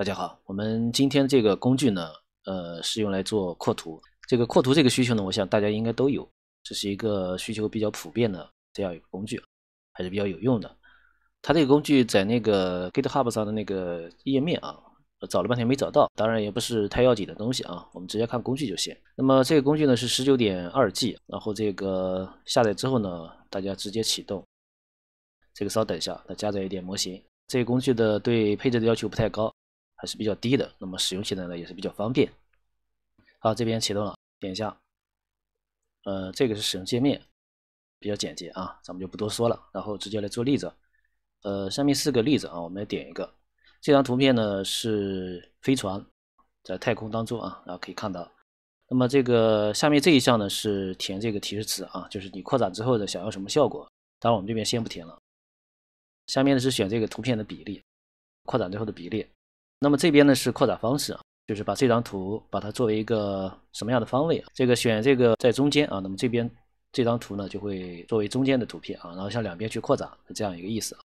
大家好，我们今天这个工具呢，呃，是用来做扩图。这个扩图这个需求呢，我想大家应该都有，这是一个需求比较普遍的这样一个工具，还是比较有用的。它这个工具在那个 GitHub 上的那个页面啊，找了半天没找到，当然也不是太要紧的东西啊，我们直接看工具就行。那么这个工具呢是十九点二 G，然后这个下载之后呢，大家直接启动。这个稍等一下，它加载一点模型。这个工具的对配置的要求不太高。还是比较低的，那么使用起来呢也是比较方便。好，这边启动了，点一下。呃，这个是使用界面，比较简洁啊，咱们就不多说了。然后直接来做例子。呃，下面四个例子啊，我们来点一个。这张图片呢是飞船在太空当中啊，然后可以看到。那么这个下面这一项呢是填这个提示词啊，就是你扩展之后的想要什么效果。当然我们这边先不填了。下面呢是选这个图片的比例，扩展之后的比例。那么这边呢是扩展方式啊，就是把这张图把它作为一个什么样的方位啊？这个选这个在中间啊，那么这边这张图呢就会作为中间的图片啊，然后向两边去扩展是这样一个意思啊。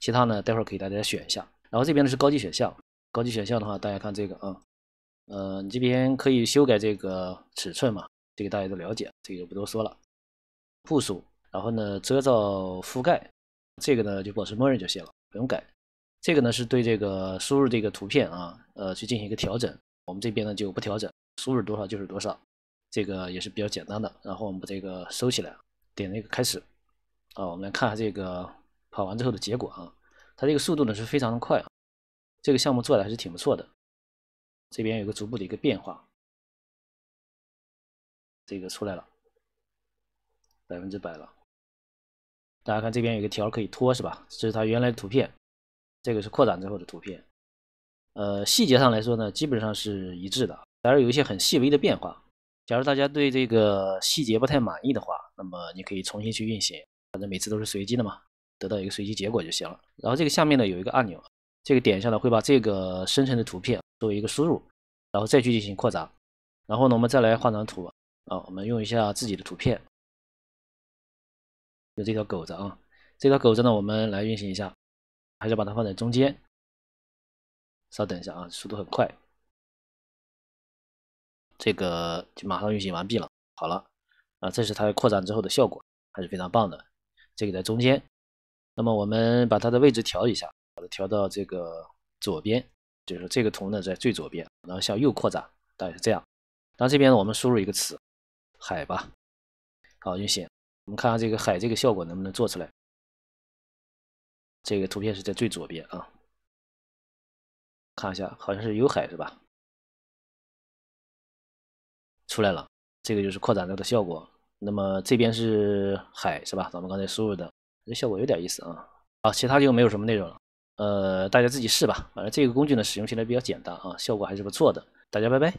其他呢待会儿给大家选一下。然后这边呢是高级选项，高级选项的话大家看这个啊，呃，你这边可以修改这个尺寸嘛？这个大家都了解，这个就不多说了。步数，然后呢遮罩覆盖，这个呢就保持默认就行了，不用改。这个呢是对这个输入这个图片啊，呃，去进行一个调整。我们这边呢就不调整，输入多少就是多少，这个也是比较简单的。然后我们把这个收起来，点那个开始啊，我们来看下这个跑完之后的结果啊。它这个速度呢是非常的快，这个项目做的还是挺不错的。这边有个逐步的一个变化，这个出来了，百分之百了。大家看这边有个条可以拖是吧？这是它原来的图片。这个是扩展之后的图片，呃，细节上来说呢，基本上是一致的，当然有一些很细微的变化。假如大家对这个细节不太满意的话，那么你可以重新去运行，反正每次都是随机的嘛，得到一个随机结果就行了。然后这个下面呢有一个按钮，这个点一下呢会把这个生成的图片作为一个输入，然后再去进行扩展。然后呢，我们再来画张图啊，我们用一下自己的图片，就这条狗子啊，这条狗子呢，我们来运行一下。还是把它放在中间。稍等一下啊，速度很快，这个就马上运行完毕了。好了，啊，这是它扩展之后的效果，还是非常棒的。这个在中间，那么我们把它的位置调一下，把它调到这个左边，就是这个图呢在最左边，然后向右扩展，大概是这样。那这边呢，我们输入一个词“海”吧。好，运行，我们看看这个“海”这个效果能不能做出来。这个图片是在最左边啊，看一下，好像是有海是吧？出来了，这个就是扩展到的效果。那么这边是海是吧？咱们刚才输入的，这效果有点意思啊。好，其他就没有什么内容了。呃，大家自己试吧。反正这个工具呢，使用起来比较简单啊，效果还是不错的。大家拜拜。